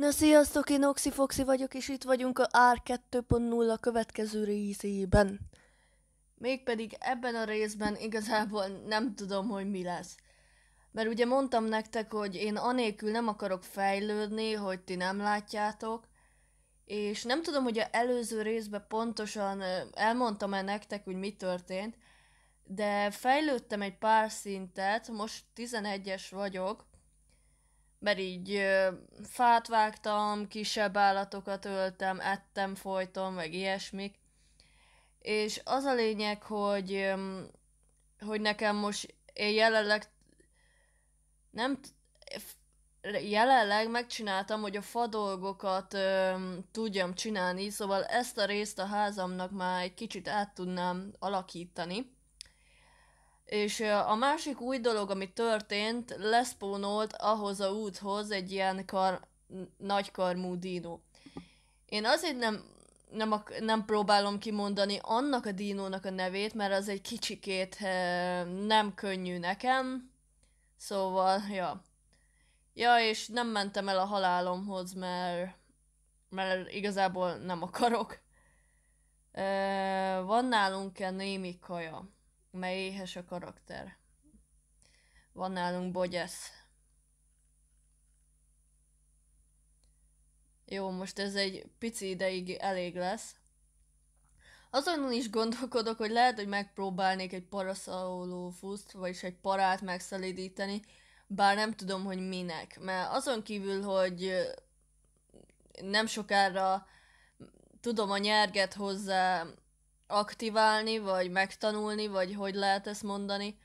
Na sziasztok, én Oxi Foxi vagyok, és itt vagyunk a R2.0 következő részében. Mégpedig ebben a részben igazából nem tudom, hogy mi lesz. Mert ugye mondtam nektek, hogy én anélkül nem akarok fejlődni, hogy ti nem látjátok, és nem tudom, hogy a előző részben pontosan elmondtam-e nektek, hogy mi történt, de fejlődtem egy pár szintet, most 11-es vagyok, mert így fát vágtam, kisebb állatokat öltem, ettem, folyton, meg ilyesmik. És az a lényeg, hogy, hogy nekem most én jelenleg nem jelenleg megcsináltam, hogy a fa dolgokat ö, tudjam csinálni, szóval ezt a részt a házamnak már egy kicsit át tudnám alakítani. És a másik új dolog, ami történt, leszpónolt ahhoz a úthoz egy ilyen kar, nagykarmú dínó. Én azért nem, nem, nem próbálom kimondani annak a dínónak a nevét, mert az egy kicsikét nem könnyű nekem. Szóval, ja. Ja, és nem mentem el a halálomhoz, mert, mert igazából nem akarok. E, van nálunk-e némi kaja? mely éhes a karakter. Van nálunk bogyesz. Jó, most ez egy pici ideig elég lesz. Azon is gondolkodok, hogy lehet, hogy megpróbálnék egy fuszt, vagyis egy parát megszelidíteni, bár nem tudom, hogy minek. Mert azon kívül, hogy nem sokára tudom a nyerget hozzá aktiválni, vagy megtanulni, vagy hogy lehet ezt mondani.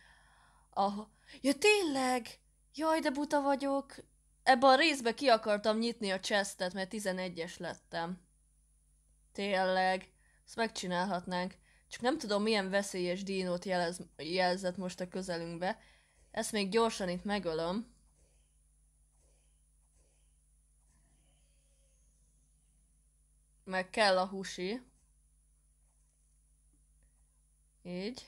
Aha. Ja tényleg! Jaj, de buta vagyok! Ebben a részben ki akartam nyitni a chestet, mert 11-es lettem. Tényleg. Ezt megcsinálhatnánk. Csak nem tudom, milyen veszélyes dínót jelez, jelzett most a közelünkbe. Ezt még gyorsan itt megölöm. Meg kell a husi. Így.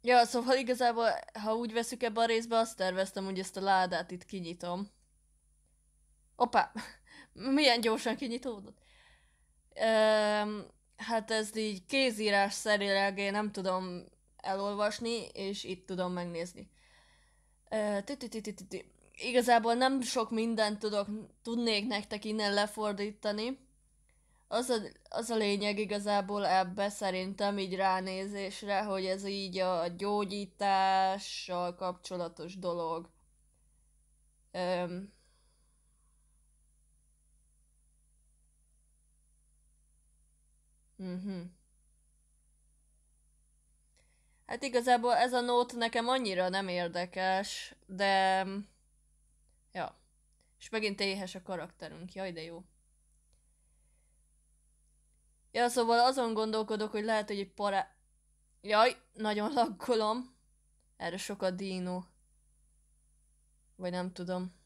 Ja, szóval igazából, ha úgy veszük ebbe a részbe, azt terveztem, hogy ezt a ládát itt kinyitom. Opá, milyen gyorsan kinyitódott. Ehm, hát ez így kézírás szerileg én nem tudom elolvasni, és itt tudom megnézni. Ehm, igazából nem sok mindent tudok, tudnék nektek innen lefordítani. Az a, az a lényeg igazából ebbe szerintem így ránézésre, hogy ez így a gyógyítással kapcsolatos dolog. Öm, Mm-hmm. Hát igazából ez a nót nekem annyira nem érdekes, de Ja. És megint éhes a karakterünk. Jaj, de jó. Ja, szóval azon gondolkodok, hogy lehet, hogy egy pará... Jaj, nagyon laggolom, Erre sok a dino. Vagy nem tudom.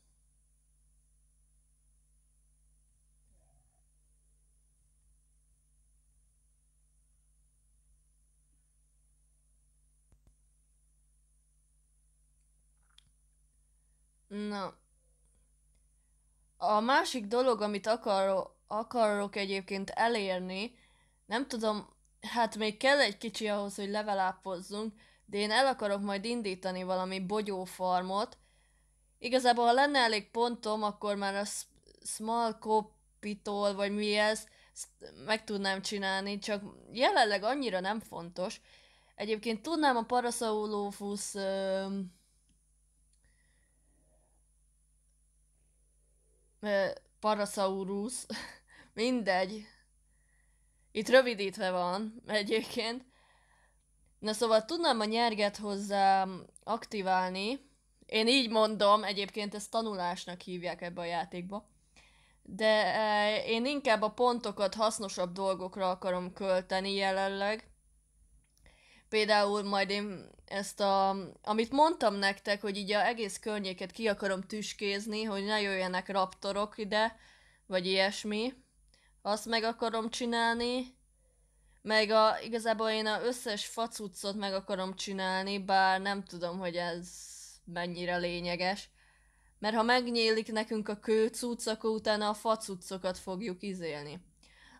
Na, a másik dolog, amit akar, akarok egyébként elérni, nem tudom, hát még kell egy kicsi ahhoz, hogy levelápozzunk, de én el akarok majd indítani valami bogyófarmot. Igazából, ha lenne elég pontom, akkor már a small copy-tól, vagy mi ez, meg tudnám csinálni, csak jelenleg annyira nem fontos. Egyébként tudnám a Parasaurolophus... Ö- Parasaurus, mindegy. Itt rövidítve van egyébként. Na szóval tudnám a nyerget hozzá aktiválni. Én így mondom, egyébként ezt tanulásnak hívják ebbe a játékba. De eh, én inkább a pontokat hasznosabb dolgokra akarom költeni jelenleg például majd én ezt a, amit mondtam nektek, hogy így a egész környéket ki akarom tüskézni, hogy ne jöjjenek raptorok ide, vagy ilyesmi, azt meg akarom csinálni, meg a, igazából én az összes facuccot meg akarom csinálni, bár nem tudom, hogy ez mennyire lényeges. Mert ha megnyílik nekünk a kőcucc, akkor utána a facucokat fogjuk izélni.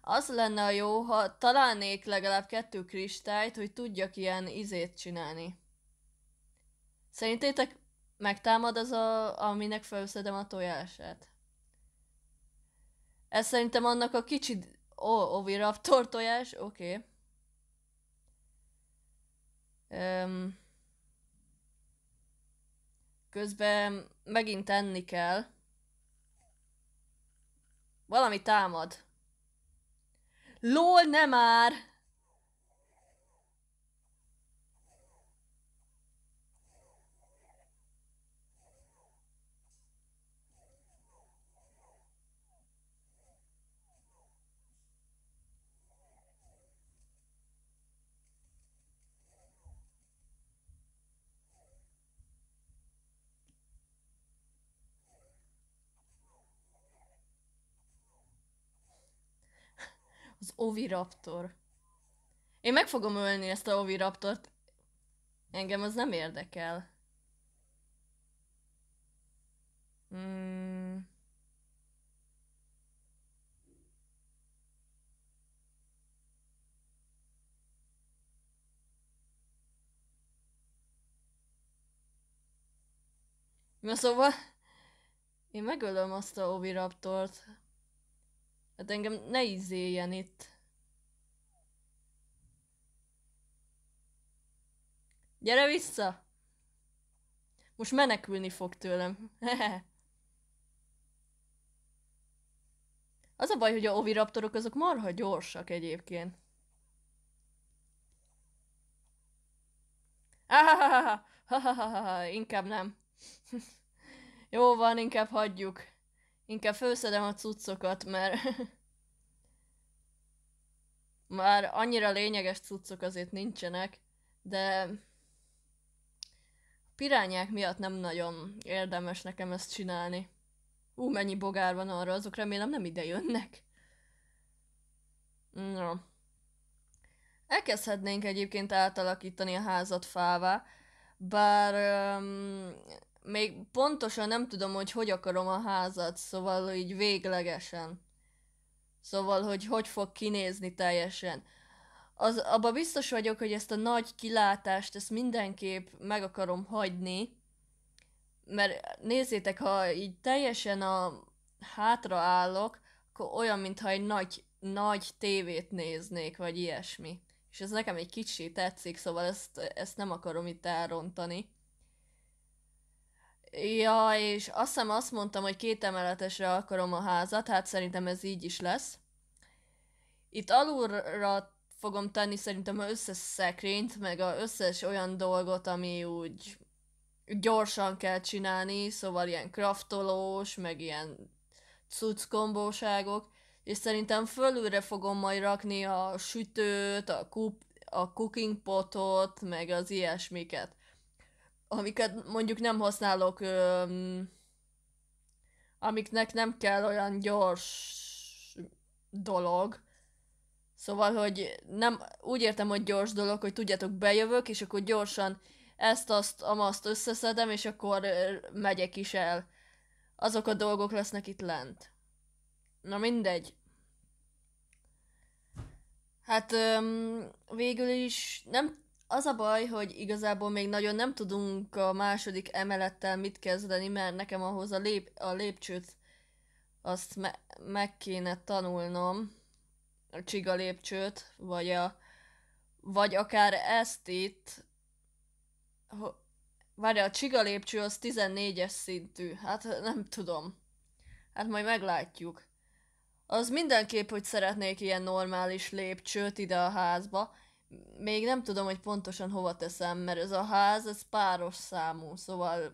Az lenne a jó, ha találnék legalább kettő kristályt, hogy tudjak ilyen izét csinálni. Szerintétek megtámad az, a, aminek felszedem a tojását? Ez szerintem annak a kicsi... Ó, oh, oviraptor tojás, oké. Okay. Um, közben megint enni kell. Valami támad. LOL nem már! oviraptor. Én meg fogom ölni ezt a oviraptort. Engem az nem érdekel. Hmm. Na szóval, én megölöm azt a oviraptort. Hát engem ne izéljen itt. Gyere vissza! Most menekülni fog tőlem. Az a baj, hogy a oviraptorok azok marha gyorsak egyébként. ha Inkább nem. Jó van, inkább hagyjuk. Inkább főszedem a cuccokat, mert már annyira lényeges cuccok azért nincsenek, de pirányák miatt nem nagyon érdemes nekem ezt csinálni. Ú, mennyi bogár van arra, azok remélem nem ide jönnek. Na. Elkezdhetnénk egyébként átalakítani a házat fává, bár um, még pontosan nem tudom, hogy hogy akarom a házat, szóval így véglegesen. Szóval, hogy hogy fog kinézni teljesen. Az, abba biztos vagyok, hogy ezt a nagy kilátást, ezt mindenképp meg akarom hagyni, mert nézzétek, ha így teljesen a hátra állok, akkor olyan, mintha egy nagy, nagy tévét néznék, vagy ilyesmi. És ez nekem egy kicsi tetszik, szóval ezt, ezt nem akarom itt elrontani. Ja, és azt hiszem azt mondtam, hogy két emeletesre akarom a házat, hát szerintem ez így is lesz. Itt alulra fogom tenni szerintem az összes szekrényt, meg az összes olyan dolgot, ami úgy gyorsan kell csinálni, szóval ilyen kraftolós, meg ilyen cuckombóságok, és szerintem fölülre fogom majd rakni a sütőt, a, kup, a cooking potot, meg az ilyesmiket amiket mondjuk nem használok, öm, amiknek nem kell olyan gyors dolog. Szóval, hogy nem, úgy értem, hogy gyors dolog, hogy tudjátok, bejövök, és akkor gyorsan ezt, azt, amazt összeszedem, és akkor megyek is el. Azok a dolgok lesznek itt lent. Na mindegy. Hát öm, végül is nem az a baj, hogy igazából még nagyon nem tudunk a második emelettel mit kezdeni, mert nekem ahhoz a, lép, a lépcsőt azt me- meg kéne tanulnom, a csiga lépcsőt, vagy a vagy akár ezt itt, ho- várj, a csiga lépcső az 14-es szintű, hát nem tudom. Hát majd meglátjuk. Az mindenképp, hogy szeretnék ilyen normális lépcsőt ide a házba, még nem tudom, hogy pontosan hova teszem, mert ez a ház, ez páros számú, szóval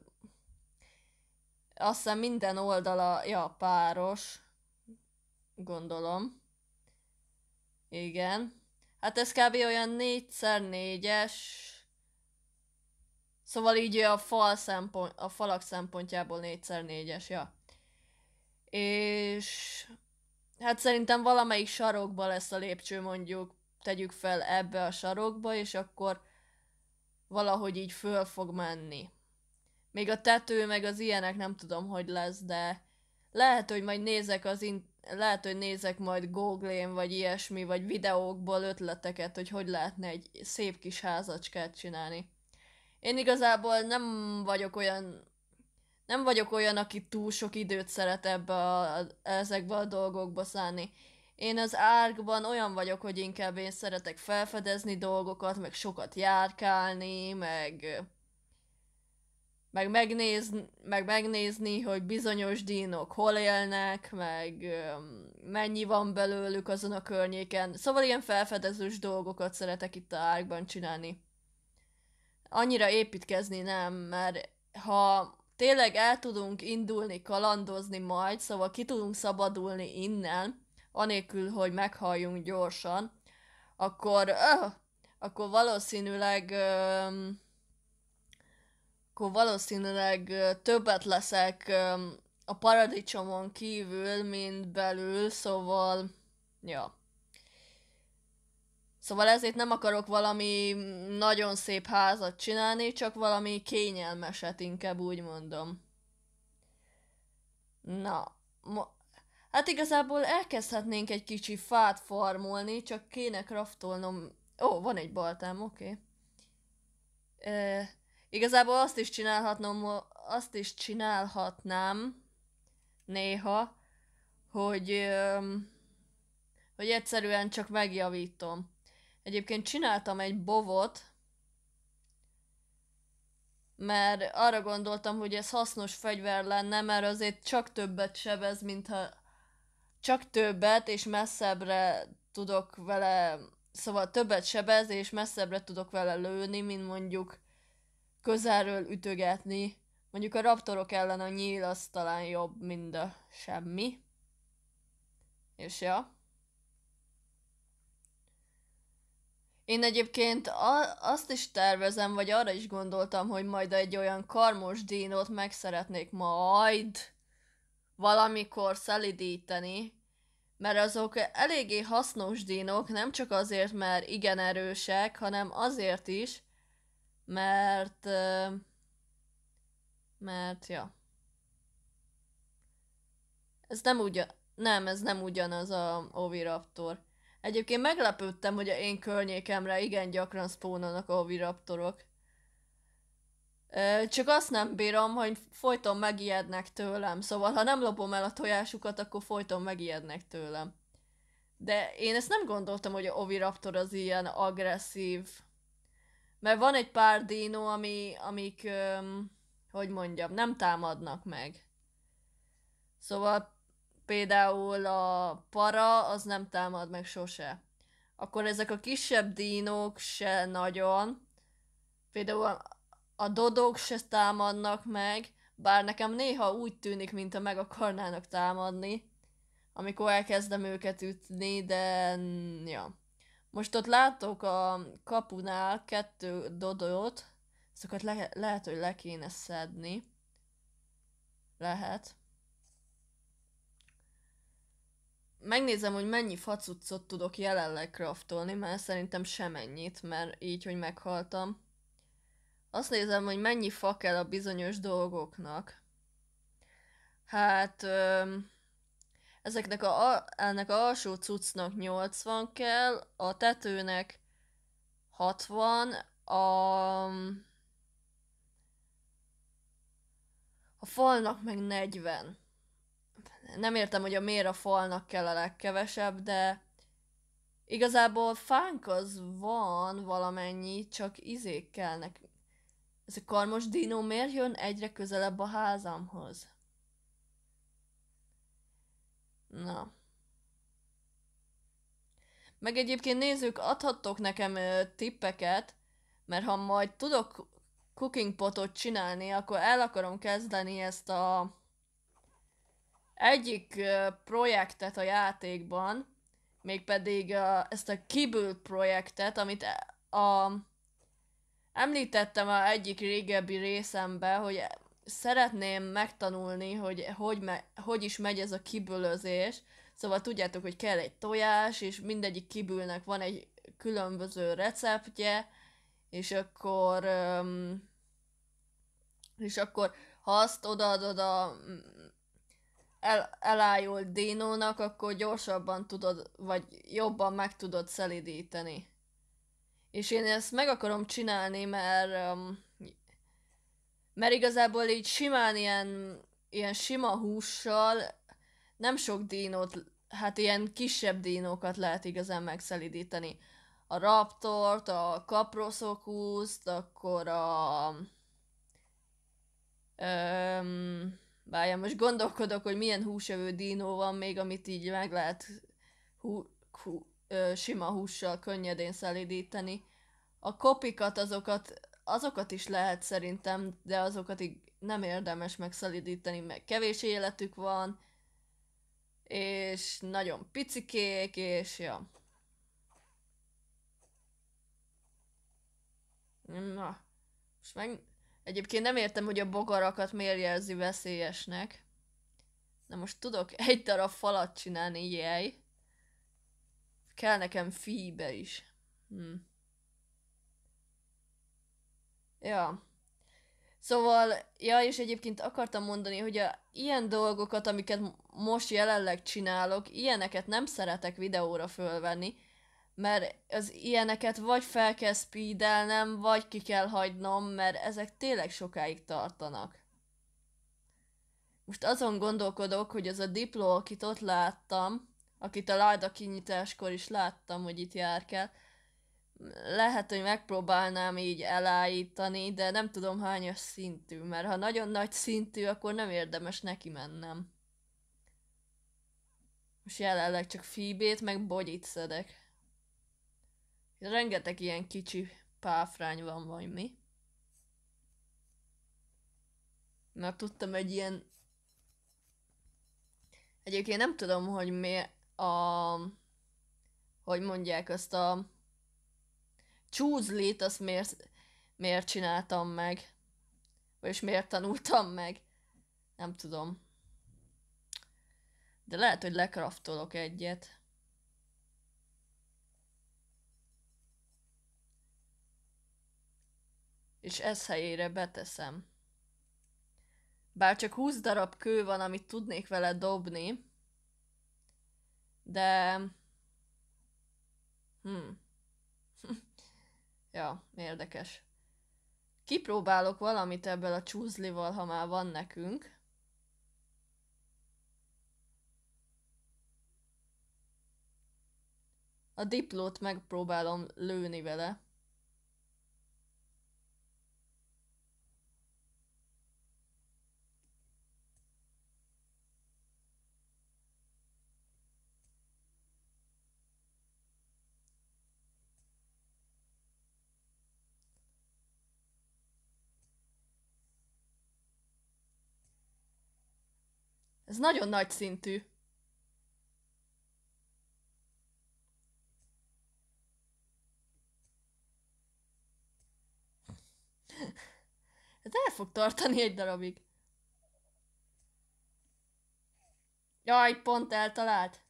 azt hiszem minden oldala, ja, páros, gondolom. Igen. Hát ez kb. olyan 4x4-es, szóval így a, fal szempont, a falak szempontjából 4x4-es, ja. És hát szerintem valamelyik sarokba lesz a lépcső mondjuk tegyük fel ebbe a sarokba, és akkor valahogy így föl fog menni. Még a tető, meg az ilyenek nem tudom, hogy lesz, de lehet, hogy majd nézek az in- lehet, hogy nézek majd google vagy ilyesmi, vagy videókból ötleteket, hogy hogy lehetne egy szép kis házacskát csinálni. Én igazából nem vagyok olyan nem vagyok olyan, aki túl sok időt szeret ebbe a, ezekbe a dolgokba szállni. Én az árkban olyan vagyok, hogy inkább én szeretek felfedezni dolgokat, meg sokat járkálni, meg meg, megnézni, meg megnézni, hogy bizonyos dínok hol élnek, meg mennyi van belőlük azon a környéken. Szóval ilyen felfedezős dolgokat szeretek itt a árkban csinálni. Annyira építkezni nem, mert ha tényleg el tudunk indulni, kalandozni majd, szóval ki tudunk szabadulni innen, anélkül, hogy meghalljunk gyorsan, akkor, öh, akkor valószínűleg öh, akkor valószínűleg többet leszek öh, a paradicsomon kívül, mint belül, szóval, ja. Szóval ezért nem akarok valami nagyon szép házat csinálni, csak valami kényelmeset inkább úgy mondom. Na, mo- Hát igazából elkezdhetnénk egy kicsi fát farmolni, csak kéne kraftolnom... Ó, van egy baltám, oké. Okay. igazából azt is csinálhatnom, azt is csinálhatnám néha, hogy, hogy egyszerűen csak megjavítom. Egyébként csináltam egy bovot, mert arra gondoltam, hogy ez hasznos fegyver lenne, mert azért csak többet sebez, ha csak többet és messzebbre tudok vele, szóval többet sebez és messzebbre tudok vele lőni, mint mondjuk közelről ütögetni. Mondjuk a raptorok ellen a nyíl az talán jobb, mint a semmi. És ja. Én egyébként azt is tervezem, vagy arra is gondoltam, hogy majd egy olyan karmos dinót meg szeretnék majd valamikor szelidíteni, mert azok eléggé hasznos dinók, nem csak azért, mert igen erősek, hanem azért is, mert... Mert, ja. Ez nem ugyan... Nem, ez nem ugyanaz a oviraptor. Egyébként meglepődtem, hogy a én környékemre igen gyakran spónolnak a oviraptorok. Csak azt nem bírom, hogy folyton megijednek tőlem. Szóval, ha nem lopom el a tojásukat, akkor folyton megijednek tőlem. De én ezt nem gondoltam, hogy a oviraptor az ilyen agresszív. Mert van egy pár dino, ami, amik, öm, hogy mondjam, nem támadnak meg. Szóval például a para az nem támad meg sose. Akkor ezek a kisebb dínók se nagyon. Például a dodók se támadnak meg, bár nekem néha úgy tűnik, mint a meg akarnának támadni, amikor elkezdem őket ütni, de ja. Most ott látok a kapunál kettő dodót, ezeket le- lehet, hogy le kéne szedni. Lehet. Megnézem, hogy mennyi facuccot tudok jelenleg kraftolni, mert szerintem semennyit, mert így, hogy meghaltam. Azt nézem, hogy mennyi fa kell a bizonyos dolgoknak. Hát... ö, ezeknek a, ennek a alsó cuccnak 80 kell, a tetőnek 60, a... A falnak meg 40. Nem értem, hogy a miért a falnak kell a legkevesebb, de igazából fánk az van valamennyi, csak izék kellnek ez a karmos dinó miért jön egyre közelebb a házamhoz? Na. Meg egyébként nézők, adhattok nekem ö, tippeket, mert ha majd tudok cooking potot csinálni, akkor el akarom kezdeni ezt a egyik ö, projektet a játékban, mégpedig a, ezt a kibül projektet, amit a említettem a egyik régebbi részembe, hogy szeretném megtanulni, hogy hogy, me- hogy is megy ez a kibülözés. Szóval tudjátok, hogy kell egy tojás, és mindegyik kibülnek van egy különböző receptje, és akkor um, és akkor ha azt odaadod a el, elájult dinónak, akkor gyorsabban tudod, vagy jobban meg tudod szelidíteni. És én ezt meg akarom csinálni, mert, um, mert igazából így simán ilyen, ilyen sima hússal nem sok dínót, hát ilyen kisebb dínókat lehet igazán megszelidíteni. A raptort, a kaproszokuszt, akkor a... Öm, bárján, most gondolkodok, hogy milyen húsevő dínó van még, amit így meg lehet hú, hú, ö, sima hússal könnyedén szelidíteni. A kopikat azokat, azokat is lehet szerintem, de azokat így nem érdemes megszelidíteni, meg kevés életük van, és nagyon picikék, és ja. Na, most meg... Egyébként nem értem, hogy a bogarakat miért jelzi veszélyesnek. Na most tudok egy darab falat csinálni, jaj. Kell nekem fíbe is. Hm. Ja. Szóval, ja, és egyébként akartam mondani, hogy a, ilyen dolgokat, amiket most jelenleg csinálok, ilyeneket nem szeretek videóra fölvenni, mert az ilyeneket vagy fel kell speedelnem, vagy ki kell hagynom, mert ezek tényleg sokáig tartanak. Most azon gondolkodok, hogy az a dipló, akit ott láttam, akit a láda kinyitáskor is láttam, hogy itt kell. Lehet, hogy megpróbálnám így elállítani, de nem tudom hányas szintű, mert ha nagyon nagy szintű, akkor nem érdemes neki mennem. Most jelenleg csak fíbét, meg bogyit szedek. Rengeteg ilyen kicsi páfrány van, vagy mi. Na, tudtam egy ilyen... Egyébként nem tudom, hogy miért a, hogy mondják, azt a csúzlit, azt miért, miért csináltam meg, vagyis miért tanultam meg, nem tudom. De lehet, hogy lekraftolok egyet. És ez helyére beteszem. Bár csak 20 darab kő van, amit tudnék vele dobni, de... Hmm. ja, érdekes. Kipróbálok valamit ebből a csúzlival, ha már van nekünk. A diplót megpróbálom lőni vele. Ez nagyon nagy szintű. Ez hát el fog tartani egy darabig. Jaj, pont eltalált.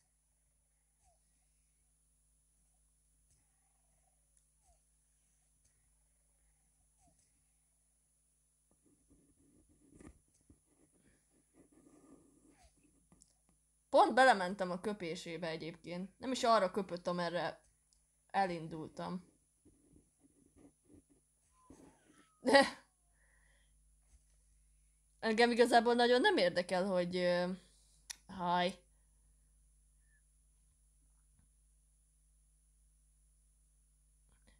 Pont belementem a köpésébe egyébként. Nem is arra köpött, amerre elindultam. De... Engem igazából nagyon nem érdekel, hogy... Uh, haj.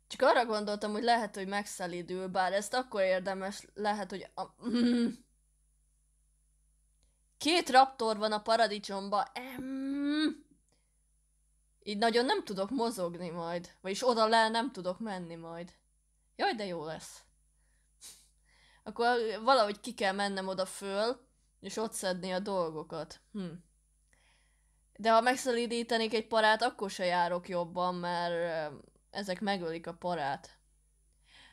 Csak arra gondoltam, hogy lehet, hogy megszelidül, bár ezt akkor érdemes, lehet, hogy... A... Két raptor van a paradicsomba. Em... Így nagyon nem tudok mozogni majd. Vagyis oda le nem tudok menni majd. Jaj, de jó lesz. Akkor valahogy ki kell mennem oda föl, és ott szedni a dolgokat. Hm. De ha megszelídítenék egy parát, akkor se járok jobban, mert eh, ezek megölik a parát.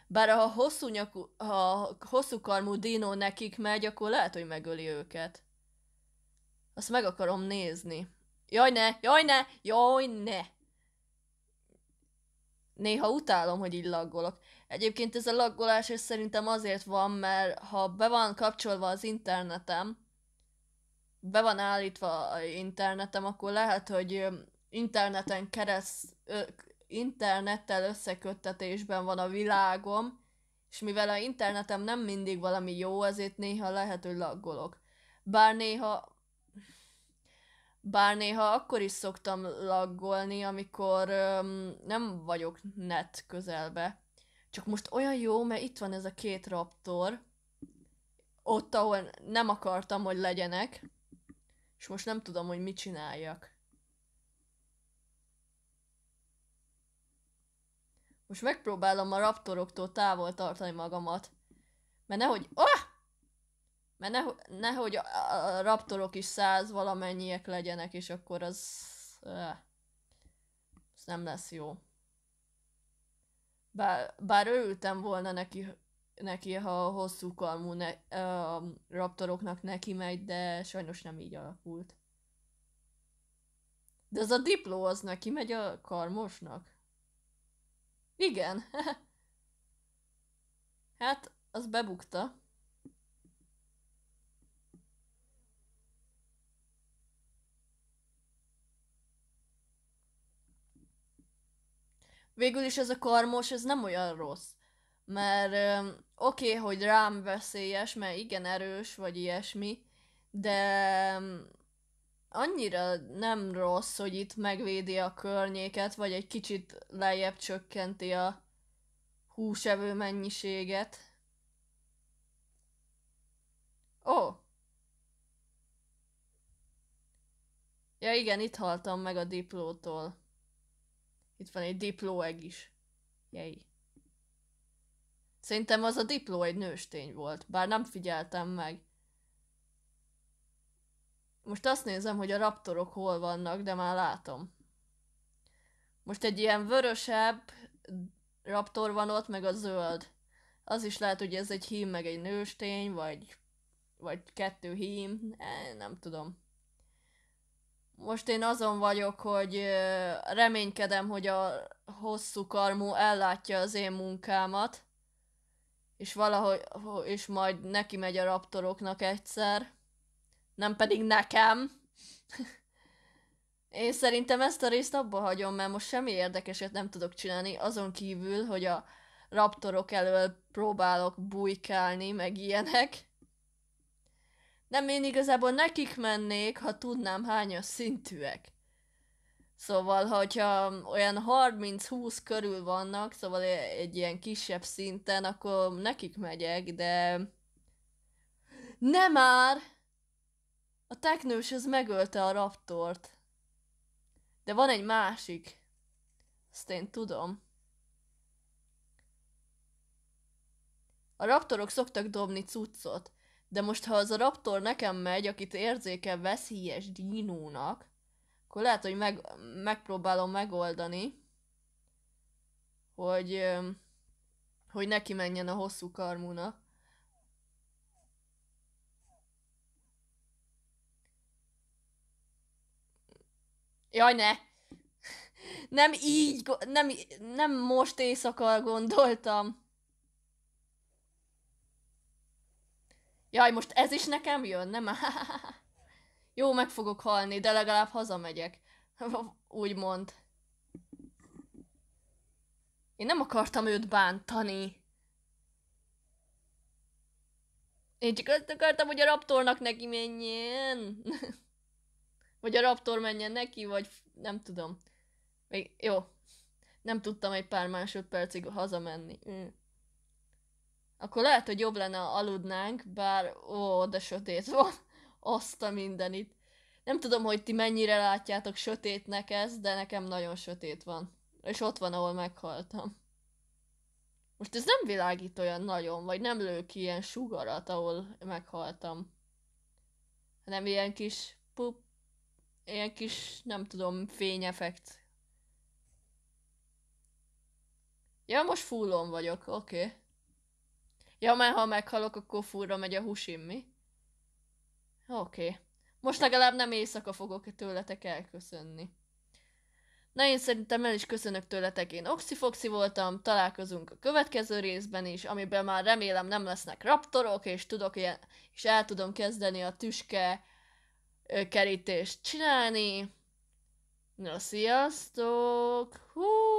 Bár ha hosszú, nyakú, ha hosszú karmú dinó nekik megy, akkor lehet, hogy megöli őket. Azt meg akarom nézni. Jaj ne, jaj ne, jaj ne! Néha utálom, hogy így laggolok. Egyébként ez a laggolás és szerintem azért van, mert ha be van kapcsolva az internetem, be van állítva a internetem, akkor lehet, hogy interneten kereszt, internettel összeköttetésben van a világom, és mivel a internetem nem mindig valami jó, ezért néha lehet, hogy laggolok. Bár néha bár néha akkor is szoktam laggolni, amikor öm, nem vagyok net közelbe. Csak most olyan jó, mert itt van ez a két raptor, ott, ahol nem akartam, hogy legyenek, és most nem tudom, hogy mit csináljak. Most megpróbálom a raptoroktól távol tartani magamat. Mert nehogy... Oh! Mert neho, nehogy a raptorok is száz valamennyiek legyenek, és akkor az... Ez öh, nem lesz jó. Bár, bár örültem volna neki, neki ha a hosszú kalmú ne, a raptoroknak neki megy, de sajnos nem így alakult. De az a dipló az neki megy a karmosnak? Igen. hát, az bebukta. végül is ez a karmos, ez nem olyan rossz. Mert oké, okay, hogy rám veszélyes, mert igen erős, vagy ilyesmi, de annyira nem rossz, hogy itt megvédi a környéket, vagy egy kicsit lejjebb csökkenti a húsevő mennyiséget. Ó! Oh. Ja igen, itt haltam meg a diplótól. Itt van egy diplóeg is. Jej. Szerintem az a dipló egy nőstény volt, bár nem figyeltem meg. Most azt nézem, hogy a raptorok hol vannak, de már látom. Most egy ilyen vörösebb raptor van ott, meg a zöld. Az is lehet, hogy ez egy hím, meg egy nőstény, vagy, vagy kettő hím, eh, nem tudom most én azon vagyok, hogy reménykedem, hogy a hosszú karmú ellátja az én munkámat, és valahogy, és majd neki megy a raptoroknak egyszer, nem pedig nekem. én szerintem ezt a részt abba hagyom, mert most semmi érdekeset nem tudok csinálni, azon kívül, hogy a raptorok elől próbálok bujkálni, meg ilyenek. Nem, én igazából nekik mennék, ha tudnám hányas szintűek. Szóval, hogyha olyan 30-20 körül vannak, szóval e- egy ilyen kisebb szinten, akkor nekik megyek, de... Nem már! A teknős az megölte a raptort. De van egy másik. Azt én tudom. A raptorok szoktak dobni cuccot. De most, ha az a raptor nekem megy, akit érzéke veszélyes dinónak, akkor lehet, hogy meg, megpróbálom megoldani, hogy, hogy neki menjen a hosszú karmuna, Jaj, ne! Nem így, nem, nem most éjszaka gondoltam. Jaj, most ez is nekem jön, nem? Jó, meg fogok halni, de legalább hazamegyek. Úgy mond. Én nem akartam őt bántani. Én csak azt akartam, hogy a raptornak neki menjen. vagy a raptor menjen neki, vagy nem tudom. Még jó. Nem tudtam egy pár másodpercig hazamenni. Mm akkor lehet, hogy jobb lenne, aludnánk, bár ó, de sötét van. Azt a mindenit. Nem tudom, hogy ti mennyire látjátok sötétnek ez, de nekem nagyon sötét van. És ott van, ahol meghaltam. Most ez nem világít olyan nagyon, vagy nem lő ki ilyen sugarat, ahol meghaltam. Hanem ilyen kis pup, ilyen kis, nem tudom, fényeffekt. Ja, most fullon vagyok, oké. Okay. Ja, mert ha meghalok, akkor furra megy a húsim, mi? Oké. Okay. Most legalább nem éjszaka fogok tőletek elköszönni. Na én szerintem el is köszönök tőletek, én Oxifoxi voltam, találkozunk a következő részben is, amiben már remélem nem lesznek raptorok, és tudok ilyen, és el tudom kezdeni a tüske kerítést csinálni. Na, sziasztok! Hú!